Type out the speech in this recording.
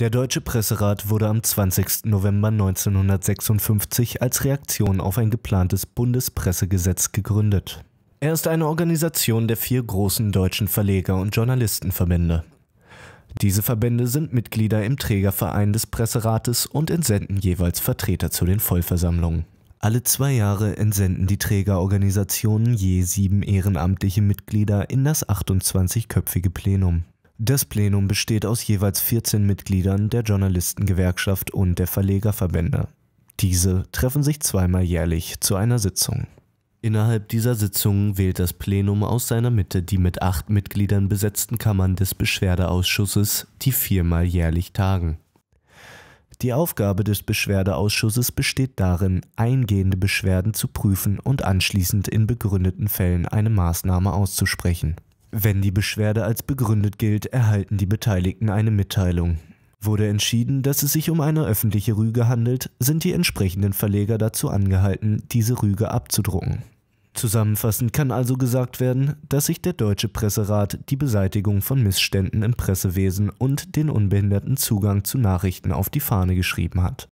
Der Deutsche Presserat wurde am 20. November 1956 als Reaktion auf ein geplantes Bundespressegesetz gegründet. Er ist eine Organisation der vier großen deutschen Verleger und Journalistenverbände. Diese Verbände sind Mitglieder im Trägerverein des Presserates und entsenden jeweils Vertreter zu den Vollversammlungen. Alle zwei Jahre entsenden die Trägerorganisationen je sieben ehrenamtliche Mitglieder in das 28-köpfige Plenum. Das Plenum besteht aus jeweils 14 Mitgliedern der Journalistengewerkschaft und der Verlegerverbände. Diese treffen sich zweimal jährlich zu einer Sitzung. Innerhalb dieser Sitzungen wählt das Plenum aus seiner Mitte die mit acht Mitgliedern besetzten Kammern des Beschwerdeausschusses, die viermal jährlich tagen. Die Aufgabe des Beschwerdeausschusses besteht darin, eingehende Beschwerden zu prüfen und anschließend in begründeten Fällen eine Maßnahme auszusprechen. Wenn die Beschwerde als begründet gilt, erhalten die Beteiligten eine Mitteilung. Wurde entschieden, dass es sich um eine öffentliche Rüge handelt, sind die entsprechenden Verleger dazu angehalten, diese Rüge abzudrucken. Zusammenfassend kann also gesagt werden, dass sich der Deutsche Presserat die Beseitigung von Missständen im Pressewesen und den unbehinderten Zugang zu Nachrichten auf die Fahne geschrieben hat